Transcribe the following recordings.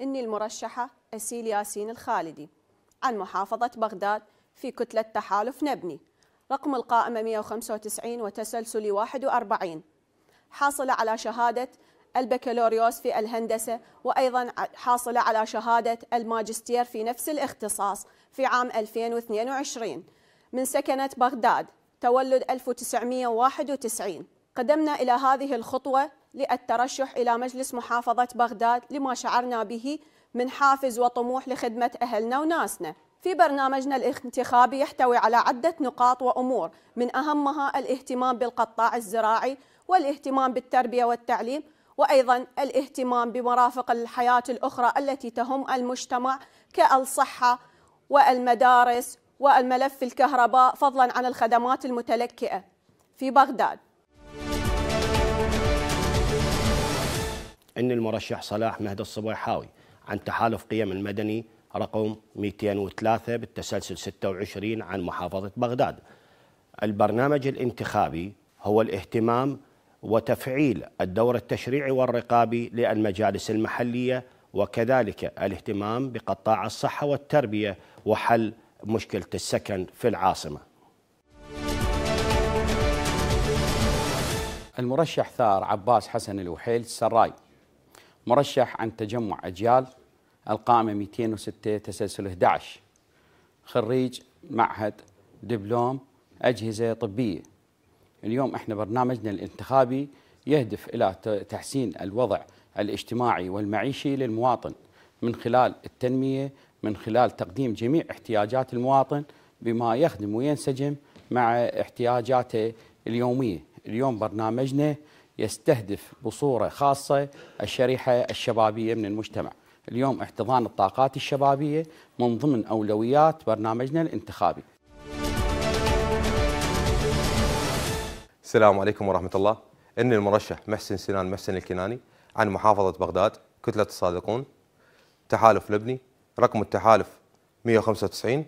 إني المرشحة أسيل ياسين الخالدي عن محافظة بغداد في كتلة تحالف نبني رقم القائمة 195 وتسلسل 41 حاصلة على شهادة البكالوريوس في الهندسة وأيضا حاصلة على شهادة الماجستير في نفس الاختصاص في عام 2022 من سكنة بغداد تولد 1991 قدمنا إلى هذه الخطوة للترشح إلى مجلس محافظة بغداد لما شعرنا به من حافز وطموح لخدمة أهلنا وناسنا في برنامجنا الانتخابي يحتوي على عدة نقاط وأمور من أهمها الاهتمام بالقطاع الزراعي والاهتمام بالتربية والتعليم وأيضا الاهتمام بمرافق الحياة الأخرى التي تهم المجتمع كالصحة والمدارس والملف الكهرباء فضلا عن الخدمات المتلكئة في بغداد أن المرشح صلاح مهدي الصبيحاوي عن تحالف قيم المدني رقم 203 بالتسلسل 26 عن محافظة بغداد البرنامج الانتخابي هو الاهتمام وتفعيل الدور التشريعي والرقابي للمجالس المحلية وكذلك الاهتمام بقطاع الصحة والتربية وحل مشكلة السكن في العاصمة المرشح ثار عباس حسن الوحيل السراي مرشح عن تجمع أجيال القائمة 206 تسلسل 11 خريج معهد دبلوم أجهزة طبية اليوم احنا برنامجنا الانتخابي يهدف إلى تحسين الوضع الاجتماعي والمعيشي للمواطن من خلال التنمية من خلال تقديم جميع احتياجات المواطن بما يخدم وينسجم مع احتياجاته اليومية اليوم برنامجنا يستهدف بصورة خاصة الشريحة الشبابية من المجتمع اليوم احتضان الطاقات الشبابية من ضمن أولويات برنامجنا الانتخابي السلام عليكم ورحمة الله إني المرشح محسن سنان محسن الكناني عن محافظة بغداد كتلة الصادقون تحالف لبني رقم التحالف 195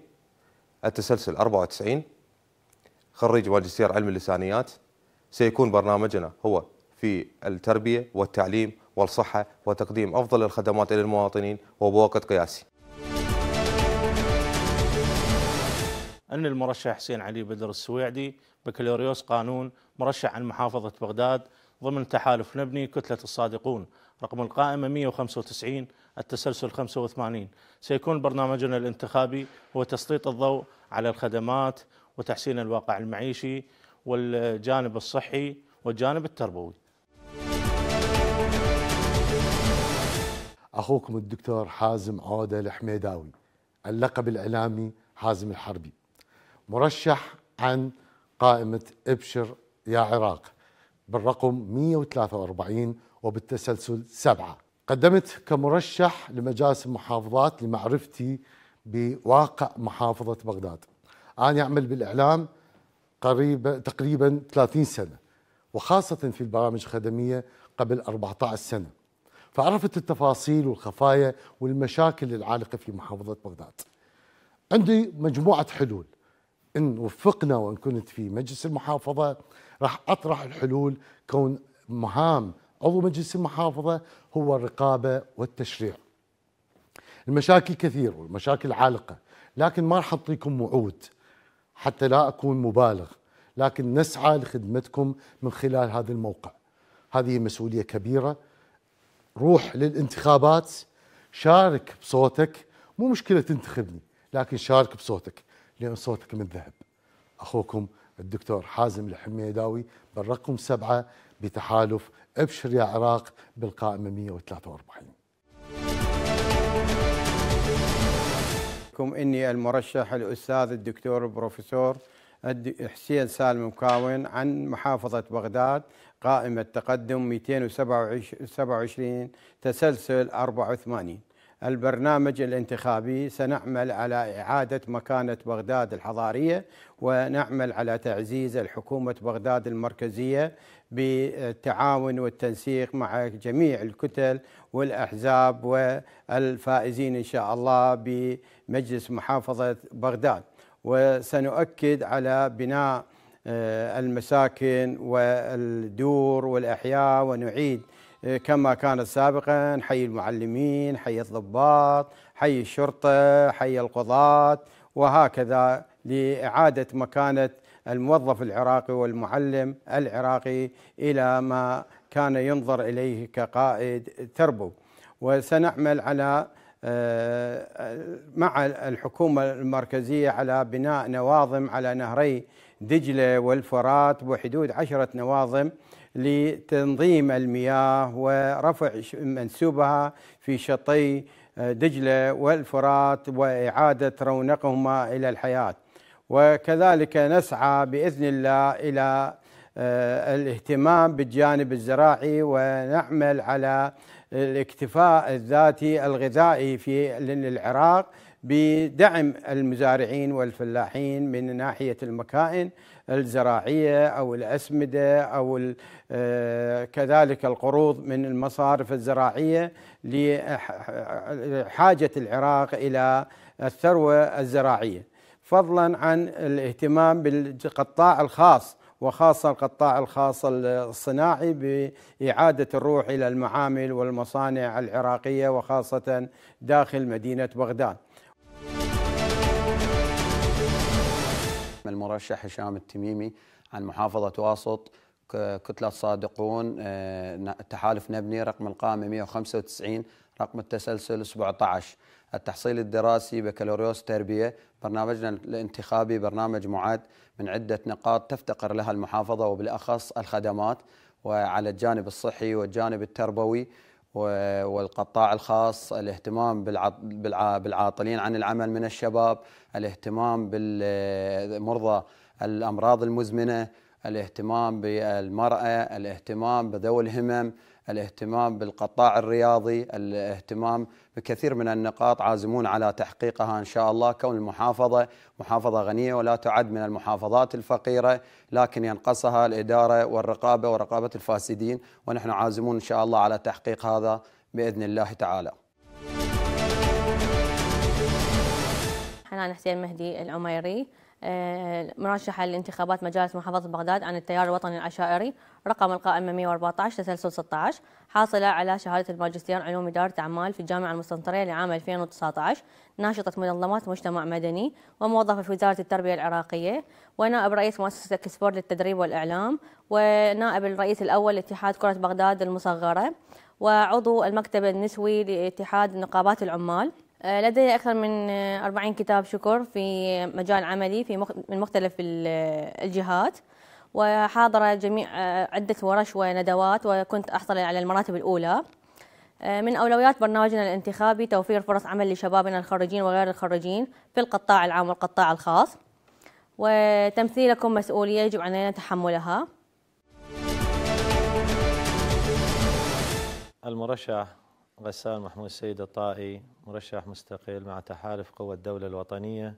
التسلسل 94 خريج ماجستير علم اللسانيات سيكون برنامجنا هو في التربية والتعليم والصحة وتقديم أفضل الخدمات إلى المواطنين وبوقت قياسي أن المرشح حسين علي بدر السويعدي بكالوريوس قانون مرشح عن محافظة بغداد ضمن تحالف نبني كتلة الصادقون رقم القائمة 195 التسلسل 85 سيكون برنامجنا الانتخابي هو تسليط الضوء على الخدمات وتحسين الواقع المعيشي والجانب الصحي والجانب التربوي أخوكم الدكتور حازم عودة الحميداوي اللقب الإعلامي حازم الحربي مرشح عن قائمة ابشر يا عراق بالرقم 143 وبالتسلسل سبعة قدمت كمرشح لمجالس المحافظات لمعرفتي بواقع محافظة بغداد أنا أعمل بالإعلام قريبا تقريبا 30 سنة وخاصة في البرامج الخدمية قبل 14 سنة فعرفت التفاصيل والخفايا والمشاكل العالقة في محافظة بغداد عندي مجموعة حلول إن وفقنا وإن كنت في مجلس المحافظة راح أطرح الحلول كون مهام عضو مجلس المحافظة هو الرقابة والتشريع المشاكل كثير والمشاكل عالقة لكن ما راح أعطيكم وعود حتى لا أكون مبالغ لكن نسعى لخدمتكم من خلال هذا الموقع هذه مسؤولية كبيرة روح للانتخابات شارك بصوتك مو مشكلة تنتخبني لكن شارك بصوتك لأن صوتك من ذهب أخوكم الدكتور حازم الحميداوي بالرقم سبعة بتحالف ابشر يا عراق بالقائمة 143 إني المرشح الأستاذ الدكتور البروفيسور حسين سالم مكاون عن محافظة بغداد قائمة تقدم 227 تسلسل 84 البرنامج الانتخابي سنعمل على إعادة مكانة بغداد الحضارية ونعمل على تعزيز الحكومة بغداد المركزية بالتعاون والتنسيق مع جميع الكتل والأحزاب والفائزين إن شاء الله بمجلس محافظة بغداد وسنؤكد على بناء آه، المساكن والدور والأحياء ونعيد آه، كما كانت سابقا حي المعلمين حي الضباط حي الشرطة حي القضاة وهكذا لإعادة مكانة الموظف العراقي والمعلم العراقي إلى ما كان ينظر إليه كقائد تربو وسنعمل على آه، مع الحكومة المركزية على بناء نواظم على نهري دجلة والفرات بحدود عشرة نواظم لتنظيم المياه ورفع منسوبها في شطي آه، دجلة والفرات وإعادة رونقهما إلى الحياة وكذلك نسعى بإذن الله إلى آه، الاهتمام بالجانب الزراعي ونعمل على الاكتفاء الذاتي الغذائي في العراق بدعم المزارعين والفلاحين من ناحيه المكائن الزراعيه او الاسمده او آه، كذلك القروض من المصارف الزراعيه لحاجه العراق الى الثروه الزراعيه فضلا عن الاهتمام بالقطاع الخاص وخاصة القطاع الخاص الصناعي بإعادة الروح إلى المعامل والمصانع العراقية وخاصة داخل مدينة بغداد المرشح هشام التميمي عن محافظة واسط كتلة صادقون آه، تحالف نبني رقم القائمة 195 رقم التسلسل 17 التحصيل الدراسي بكالوريوس تربية برنامجنا الانتخابي برنامج معاد من عدة نقاط تفتقر لها المحافظة وبالأخص الخدمات وعلى الجانب الصحي والجانب التربوي والقطاع الخاص الاهتمام بالعاطلين عن العمل من الشباب الاهتمام بالمرضى الأمراض المزمنة الاهتمام بالمرأة الاهتمام بذوي الهمم الاهتمام بالقطاع الرياضي الاهتمام بكثير من النقاط عازمون على تحقيقها إن شاء الله كون المحافظة محافظة غنية ولا تعد من المحافظات الفقيرة لكن ينقصها الإدارة والرقابة ورقابة الفاسدين ونحن عازمون إن شاء الله على تحقيق هذا بإذن الله تعالى حنان حسين مهدي العميري آه، مرشحة لانتخابات مجالس محافظة بغداد عن التيار الوطني العشائري رقم القائمة 114 تسلسل 16 حاصلة على شهادة الماجستير علوم إدارة أعمال في الجامعة المستنطرية لعام 2019 ناشطة منظمات مجتمع مدني وموظفة في وزارة التربية العراقية ونائب رئيس مؤسسة كسبور للتدريب والإعلام ونائب الرئيس الأول لاتحاد كرة بغداد المصغرة وعضو المكتب النسوي لاتحاد نقابات العمال آه، لدي أكثر من 40 آه، كتاب شكر في مجال عملي في من مختلف آه، الجهات وحاضرة جميع آه، عدة ورش وندوات وكنت أحصل على المراتب الأولى آه، من أولويات برنامجنا الانتخابي توفير فرص عمل لشبابنا الخريجين وغير الخريجين في القطاع العام والقطاع الخاص وتمثيلكم مسؤولية يجب علينا تحملها المرشح غسان محمود سيد الطائي مرشح مستقل مع تحالف قوى الدولة الوطنية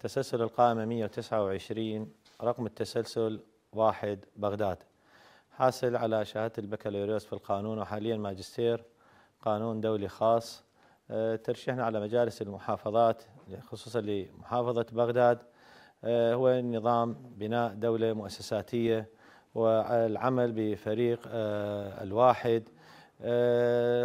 تسلسل القائمة 129 رقم التسلسل واحد بغداد حاصل على شهادة البكالوريوس في القانون وحاليا ماجستير قانون دولي خاص آه، ترشيحنا على مجالس المحافظات خصوصا لمحافظة بغداد آه، هو نظام بناء دولة مؤسساتية والعمل بفريق آه، الواحد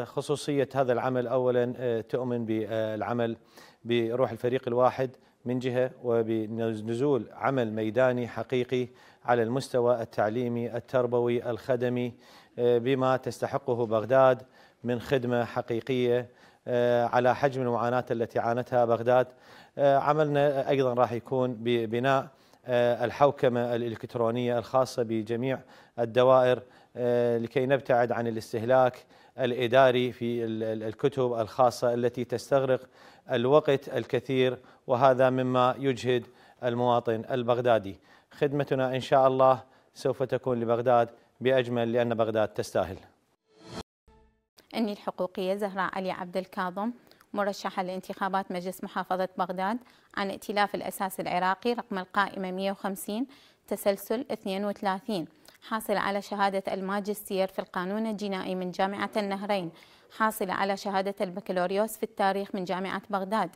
خصوصية هذا العمل أولا تؤمن بالعمل بروح الفريق الواحد من جهة وبنزول عمل ميداني حقيقي على المستوى التعليمي التربوي الخدمي آه، بما تستحقه بغداد من خدمة حقيقية آه، على حجم المعاناة التي عانتها بغداد آه، عملنا أيضا راح يكون ببناء الحوكمة الإلكترونية الخاصة بجميع الدوائر لكي نبتعد عن الاستهلاك الإداري في الكتب الخاصة التي تستغرق الوقت الكثير وهذا مما يجهد المواطن البغدادي خدمتنا إن شاء الله سوف تكون لبغداد بأجمل لأن بغداد تستاهل أني الحقوقية زهراء علي عبد الكاظم مرشحة لانتخابات مجلس محافظة بغداد عن ائتلاف الأساس العراقي رقم القائمة 150 تسلسل 32 حاصلة على شهادة الماجستير في القانون الجنائي من جامعة النهرين حاصلة على شهادة البكالوريوس في التاريخ من جامعة بغداد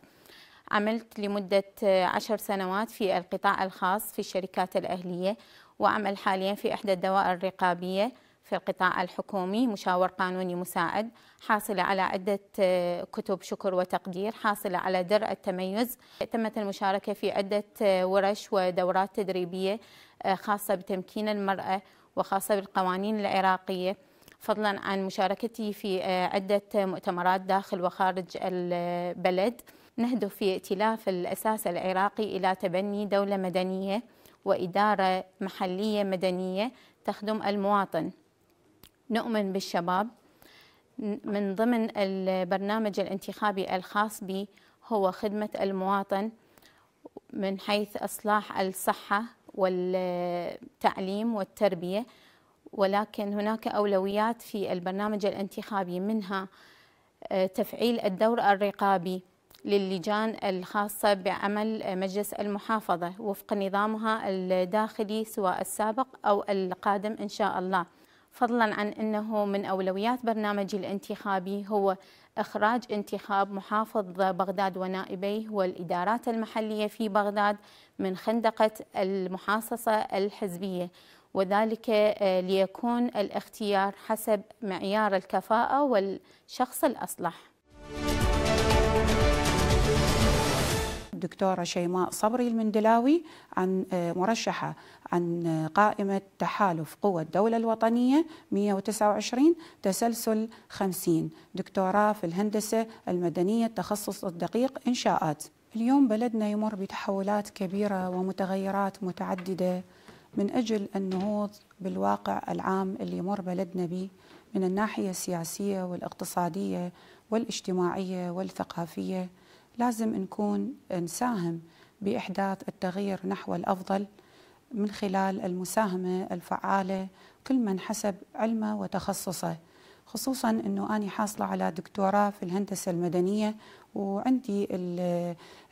عملت لمدة عشر سنوات في القطاع الخاص في الشركات الأهلية وأعمل حاليا في إحدى الدوائر الرقابية في القطاع الحكومي مشاور قانوني مساعد حاصلة على عدة آه، كتب شكر وتقدير حاصلة على درء التميز تمت المشاركة في عدة آه، ورش ودورات تدريبية آه، خاصة بتمكين المرأة وخاصة بالقوانين العراقية فضلا عن مشاركتي في عدة مؤتمرات داخل وخارج البلد نهدف في ائتلاف الأساس العراقي إلى تبني دولة مدنية وإدارة محلية مدنية تخدم المواطن نؤمن بالشباب من ضمن البرنامج الانتخابي الخاص بي هو خدمة المواطن من حيث إصلاح الصحة والتعليم والتربية ولكن هناك أولويات في البرنامج الانتخابي منها آه، تفعيل الدور الرقابي للجان الخاصة بعمل مجلس المحافظة وفق نظامها الداخلي سواء السابق أو القادم إن شاء الله فضلا عن أنه من أولويات برنامجي الانتخابي هو إخراج انتخاب محافظ بغداد ونائبيه والإدارات المحلية في بغداد من خندقة المحاصصة الحزبية وذلك آه، ليكون الاختيار حسب معيار الكفاءة والشخص الأصلح الدكتورة شيماء صبري المندلاوي عن آه، مرشحة عن آه، قائمة تحالف قوى الدولة الوطنية 129 تسلسل 50 دكتوراه في الهندسة المدنية التخصص الدقيق إنشاءات اليوم بلدنا يمر بتحولات كبيرة ومتغيرات متعددة من أجل النهوض بالواقع العام اللي يمر بلدنا به من الناحية السياسية والاقتصادية والاجتماعية والثقافية لازم نكون نساهم باحداث التغيير نحو الافضل من خلال المساهمه الفعاله كل من حسب علمه وتخصصه خصوصا انه انا حاصله على دكتوراه في الهندسه المدنيه وعندي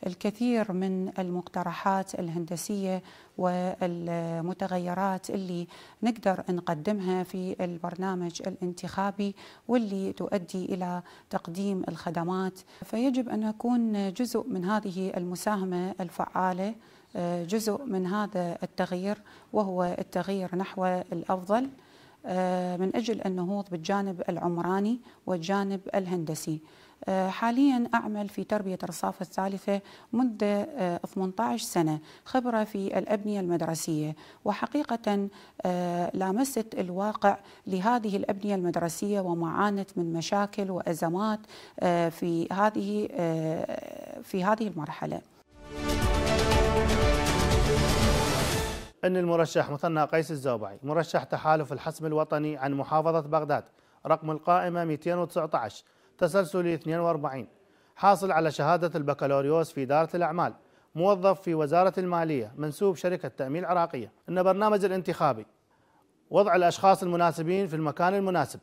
الكثير من المقترحات الهندسية والمتغيرات اللي نقدر نقدمها في البرنامج الانتخابي واللي تؤدي إلى تقديم الخدمات فيجب أن أكون جزء من هذه المساهمة الفعالة جزء من هذا التغيير وهو التغيير نحو الأفضل من أجل النهوض بالجانب العمراني والجانب الهندسي آه، حاليا أعمل في تربية الرصافة الثالثة منذ 18 آه، سنة خبرة في الأبنية المدرسية وحقيقة آه، لامست الواقع لهذه الأبنية المدرسية وما عانت من مشاكل وأزمات في هذه في هذه المرحلة أن المرشح مثنى قيس الزوبعي مرشح تحالف الحسم الوطني عن محافظة بغداد رقم القائمة 219 تسلسلي 42 حاصل على شهادة البكالوريوس في إدارة الأعمال موظف في وزارة المالية منسوب شركة تأمين عراقية أن برنامج الانتخابي وضع الأشخاص المناسبين في المكان المناسب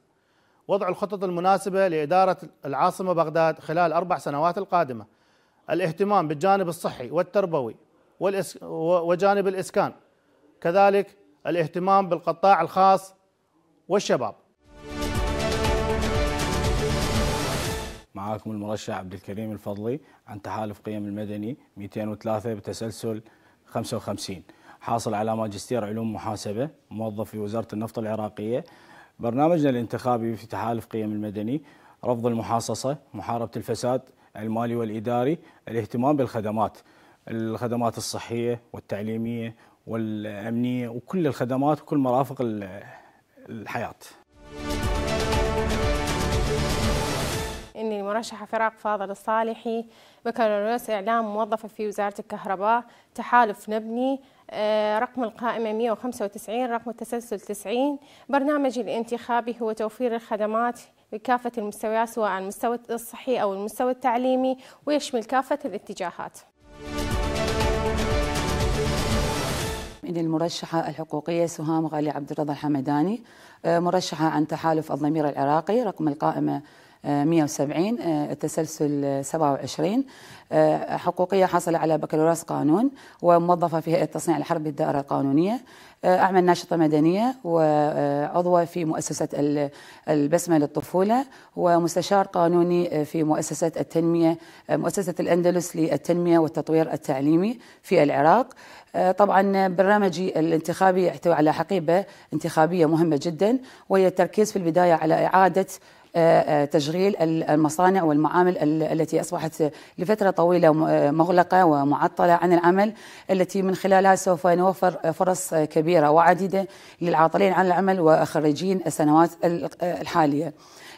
وضع الخطط المناسبة لإدارة العاصمة بغداد خلال أربع سنوات القادمة الاهتمام بالجانب الصحي والتربوي وجانب الإسكان كذلك الاهتمام بالقطاع الخاص والشباب معاكم المرشح عبد الكريم الفضلي عن تحالف قيم المدني 203 بتسلسل 55 حاصل على ماجستير علوم محاسبة موظف في وزارة النفط العراقية برنامجنا الانتخابي في تحالف قيم المدني رفض المحاصصة محاربة الفساد المالي والإداري الاهتمام بالخدمات الخدمات الصحية والتعليمية والأمنية وكل الخدمات وكل مرافق الحياة المرشحة فراق فاضل الصالحي بكالوريوس إعلام موظفة في وزارة الكهرباء تحالف نبني آه، رقم القائمة 195 رقم التسلسل 90 برنامجي الانتخابي هو توفير الخدمات بكافة المستويات سواء المستوى الصحي أو المستوى التعليمي ويشمل كافة الاتجاهات من المرشحة الحقوقية سهام غالي عبد الرضا الحمداني آه، مرشحة عن تحالف الضمير العراقي رقم القائمة 170 آه، التسلسل 27 آه، حقوقية حاصلة على بكالوريوس قانون وموظفة في هيئة تصنيع الحرب بالدائرة القانونية آه، أعمل ناشطة مدنية وعضوة في مؤسسة البسمة للطفولة ومستشار قانوني في مؤسسة التنمية مؤسسة الأندلس للتنمية والتطوير التعليمي في العراق طبعا برنامجي الانتخابي يحتوي على حقيبة انتخابية مهمة جدا وهي التركيز في البداية على إعادة تشغيل المصانع والمعامل التي أصبحت لفترة طويلة مغلقة ومعطلة عن العمل التي من خلالها سوف نوفر فرص كبيرة وعديدة للعاطلين عن العمل وخريجين السنوات الحالية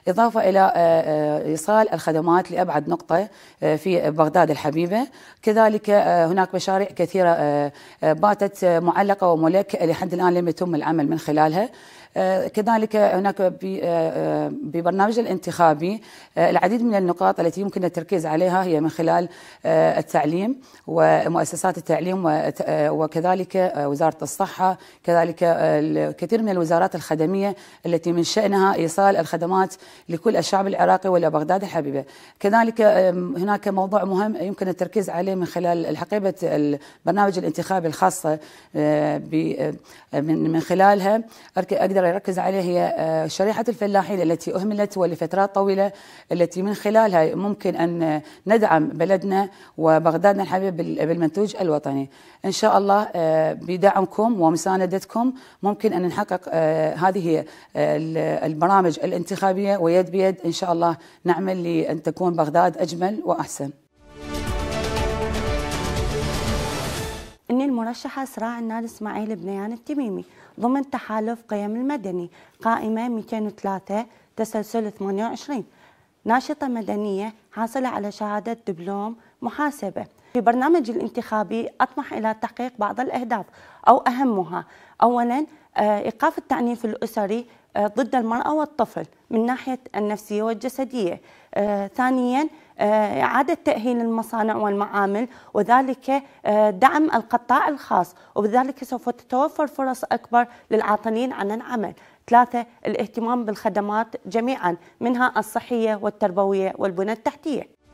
إضافة إلى آه، آه، إيصال الخدمات لأبعد نقطة آه، في بغداد الحبيبة كذلك هناك مشاريع كثيرة باتت معلقة وملك لحد الآن لم يتم العمل من خلالها آه، كذلك هناك آه، آه، ببرنامج الانتخابي العديد من النقاط التي يمكن التركيز عليها هي من خلال التعليم ومؤسسات التعليم وكذلك وزارة الصحة كذلك الكثير من الوزارات الخدمية التي من شأنها إيصال الخدمات لكل الشعب العراقي ولا بغداد الحبيبة كذلك هناك موضوع مهم يمكن التركيز عليه من خلال حقيبة البرنامج الانتخابي الخاصة من خلالها أقدر الخطر يركز عليه هي آه، شريحة الفلاحين التي أهملت ولفترات طويلة التي من خلالها ممكن أن ندعم بلدنا وبغدادنا الحبيب بالمنتوج الوطني إن شاء الله آه، بدعمكم ومساندتكم ممكن أن نحقق آه، هذه البرامج الانتخابية ويد بيد إن شاء الله نعمل لأن تكون بغداد أجمل وأحسن المرشحة سراع النار إسماعيل بنيان التميمي ضمن تحالف قيم المدني قائمة 203 تسلسل 28 ناشطة مدنية حاصلة على شهادة دبلوم محاسبة في برنامج الانتخابي أطمح إلى تحقيق بعض الأهداف أو أهمها أولا آه، إيقاف التعنيف الأسري آه، ضد المرأة والطفل من ناحية النفسية والجسدية آه، ثانيا آه، إعادة تأهيل المصانع والمعامل وذلك آه، دعم القطاع الخاص وبذلك سوف تتوفر فرص أكبر للعاطلين عن العمل ثلاثة الاهتمام بالخدمات جميعا منها الصحية والتربوية والبنى التحتية